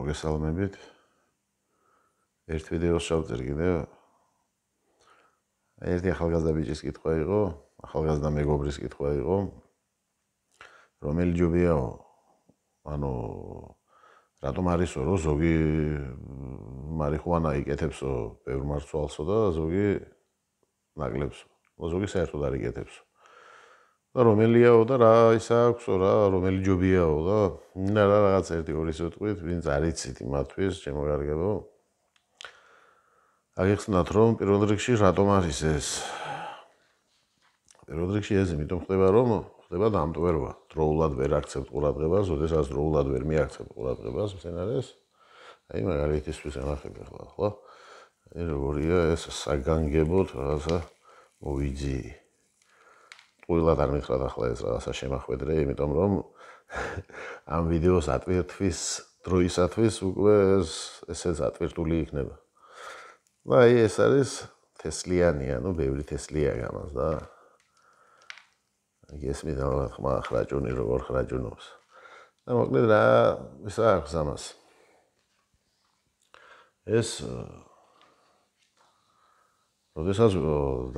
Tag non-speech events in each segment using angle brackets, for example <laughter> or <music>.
მოგესალმებით. ერთ ვიდეოს შევწერ კიდევ. ერთი ახალგაზრდა ბიჭის კითხვა იყო, ახალგაზრდა მეგობრის კითხვა იყო. რომელი ჯობიაო? ანუ რატომ არისო, რომ ზოგი მარიხუანა იკეთებსო, ბევრ მარცვალსო და ზოგი ნაკლებსო. ზოგი საერთოდ არ იკეთებსო. რომელიაო და რა ისა აქვსო რა რომელი ჯობიაო და და რა რაღაც ერთი ორი სიტყვით ვინც არიცით მათთვის შემოგარგებო აიხსნათ რომ პირველ რიგში რატომ არის ეს პირველ რიგში ეს იმიტომ ხდება რომ ხდება დამტვერვა დროულად ვერ აქცევთ ყურადღებას ოდესაც დროულად ვერ მიაქცევთ ყურადღებას მცენარეს აი მაგალითად ისთვის ამახები ახლა ხო აი როგორია ეს საგანგებოდ რაღაცა მოვიძიე ყველად არ მიხრათ ახლა ეს რაღაცა შემახვედრე, იმიტომ რომ <laughs> ამ ვიდეოს ატვირთვის დროისათვის უკვე ეს ესე ატვირთული იქნება. აი ეს არის თესლიანია, ну, ბევრი თესლია გამას და ეს მე დავახმა ხრაჯუნი როგორ ხრაჯუნობს. და მოკლედ რა ისა აქვს ამას. ეს როდესაც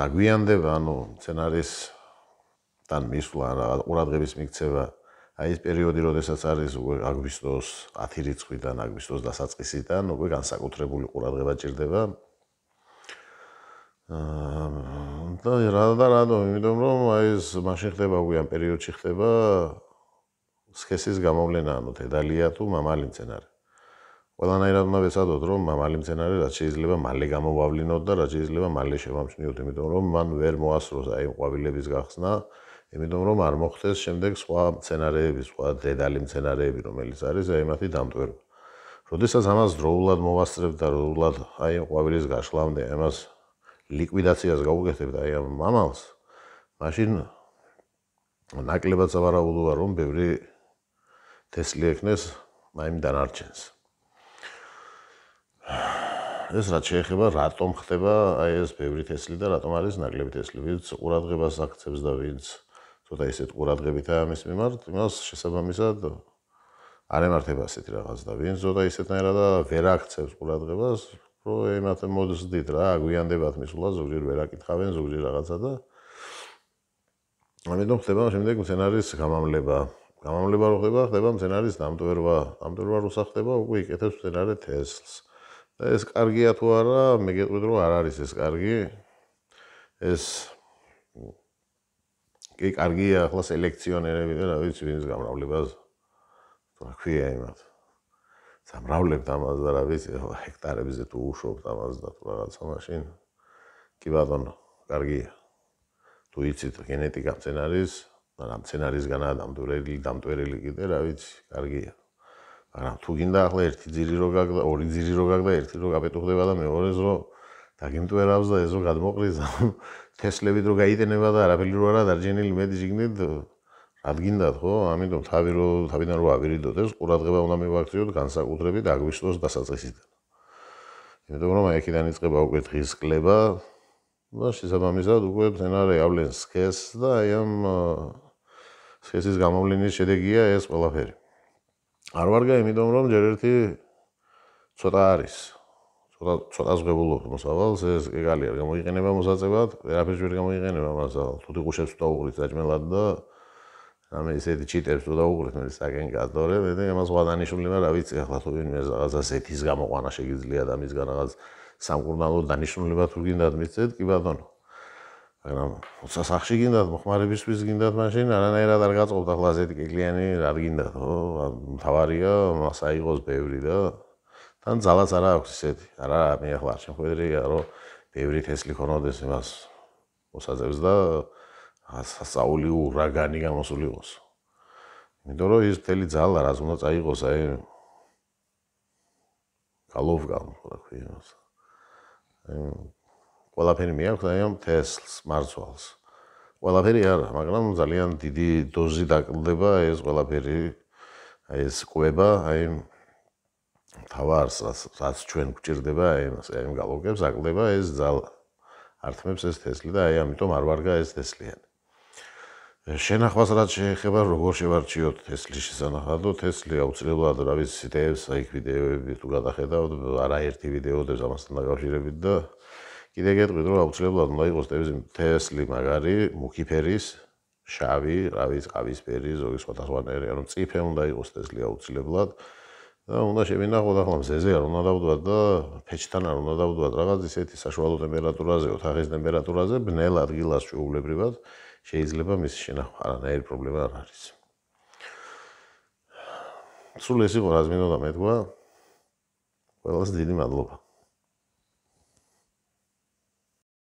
დაგვიანდება, ანუ სცენარის ან მისვლა ყურადღების მიქცევა აი ეს პერიოდი, როდესაც არის უკვე აგვისტოს 10 რიცხვიდან აგვისტოს დასაწყისიდან უკვე განსაკუთრებული ყურადღება ჭირდება. აა და რა რა რა, იმიტომ რომ აი ეს მაშინ ხდება უკვე ამ პერიოდში ხდება სქესის გამოვლენა, ანუ დედალია თუ მამალი მცენარე. ყველანაირად უნდა ვეცადოთ, რომ მამალი მცენარე რაც შეიძლება მალე გამოვავლინოთ და რაც შეიძლება მალე შევამჩნიოთ, იმიტომ რომ მან ვერ მოასწროს აი ყვავილების გახსნა. იმიტომ რომ არ მოხდეს შემდეგ სხვა სცენარეები, სხვა დედალი სცენარეები, რომელიც არის აი მათი დამტვერვა. როდესაც ამას დროულად მოასწრებ და დროულად აი ყვავილის გაშლამდე ამას ლიკვიდაციას გაუგეთებ და აი ამ მამალს მაშინ ნაკლებად ავარაულოა რომ ბევრი თესლი ექნეს მაიმ დანარჩენს. ეს რა შეიძლება რატომ ხდება აი ეს ბევრი თესლი და რატომ არის ნაკლები თესლი ვინც ყურადღებას აქცევს და ვინც ცოტა ესეთ ყურადღებითაა ამის მიმართ, იმას შესაბამისად არ ემართება ასეთ რაღაც და ვინ ზოდა ისეთნაირად და ვერ აღწევს ყურადღებას, რომ ემათ მოძდით რა, გვიანდებათ მის ულა ზოგი ვერ აკითხავენ ზოგი რაღაცა და ამიტომ ხდება შემდეგ სცენარის გამამლება. გამამლება რო ხდება, ხდება სცენარის დამტვერვა. დამტვერვა რო სახდება, უკვე იკეთებს სცენარე თესლს. და ეს კარგია თუ არა, მე გეტყვით რომ არ არის ეს კარგი. ეს კი კარგია ახლა სელექციონერები და რა ვიცი ვინს გამრავლებაზე რა ქვია იმათ სამრავლებ ამას და რა ვიცი ჰექტარებზე თუ უშობ ამას და თუ რაღაცა მაშინ კი ბატონო კარგია თუ იცით გენეტიკა მცენარის და მცენარისგანა დამტვერილი დამტვერილი კიდე რა ვიცი კარგია არა თუ გინდა ახლა ერთი ძილი რო გაგდა ორი ძილი რო გაგდა ერთი რო გაპეტუხდება და მეორე ზრო აგიმტვერავს და ეს რომ გადმოყრიზა <laughs> თესლები დრო გაიტენება და არაფერი რო არა დარჩენილი მე ძიგნით ადგინდათ ხო ამიტომ თავი რო თავიდან რო ავირიდოთ ეს ყურადღება უნდა მივაქციოთ განსაკუთრებით აგვისტოს დასაწყისიდან იმიტომ რომ აი ეკიდან იწყება უკვე დღის კლება და შესაბამისად უკვე ცენარე ავლენს ხეს და აი ამ ხესის გამავლენის შედეგია ეს ყველაფერი არ ვარგა იმიტომ რომ ჯერ ერთი ცოტა არის რა ცოტა ზღებულობ მოსავალს ეს ეგალია გამოიყენება მოსაწებად ვერაფერს ვერ გამოიყენება მასალ თუ დიყუშებს თუ აუღრით საჭმელად და რამე ისეთი ჩიტებს თუ დაუღრით მე საგენ გაძორე მე და მას ვადანიშნულება რა ვიცი ახლა თუ ვინმე რაღაცა ზეთის გამოყვანა შეიძლება და მის განაღაც სამკურნალო დანიშნულება თუ გინდათ მიწეთ კი ბატონო მაგრამ ოცა სახში გინდათ მოხმარებისთვის გინდათ მაშინ არანაირად არ გაწყობთ ახლა ზეთი კლიენი რა გინდათ ხო თავარია მას აიღოს ბევრი და თან ძალას არა აქვს ისეთი. არა, მე ახლა შეხედრია, რომ ბევრი თესლი ხონოდეს იმას მოსაძებს და სასაული ურაგანი გამოსულიყოს. იმიტომ რომ ის მთელი ძალა რაც უნდა წაიღოს, აი გალოვგან, რა ქვია ის. აი ყველაფერი მე აქვს, აი ამ თესლს მარცვალს. ყველაფერი არა, მაგრამ ძალიან დიდი დოზი დაკლდება ეს ყველაფერი. აი ეს ყובה, აი თავარს რაც ჩვენ გვჭირდება იმას აი იმ გალოგებს აკლდება ეს ზალ ართმებს ეს თესლი და აი ამიტომ არ ვარგა ეს თესლიანი შენახვას რაც შეეხება როგორ შევარჩიოთ თესლი შესანახადო თესლი აუცილებლად რა ვიცი დევს აი ვიდეოები თუ გადახედავთ არაერთი ვიდეოებს ამასთან დაკავშირებით და კიდე გეტყვით რომ აუცილებლად უნდა იყოს თესლი მაგარი მუქი ფერის შავი რა ვიცი ყავისფერი ზოგი სხვა სხვა ნერი ანუ ციფე უნდა იყოს თესლი აუცილებლად და უნდა შევინახოთ ახლა მზეზე არ უნდა დავდოთ და ფეჩთან არ უნდა დავდოთ რაღაც ისეთი საშუალო ტემპერატურაზე, ოთახის ტემპერატურაზე ბნელ ადგილას ჩაუვლებრივად შეიძლება მის შენახვა. არანაირი პრობლემა არ არის. სულ ეს იყო რაზმინო და მეთქვა. ყველას დიდი მადლობა.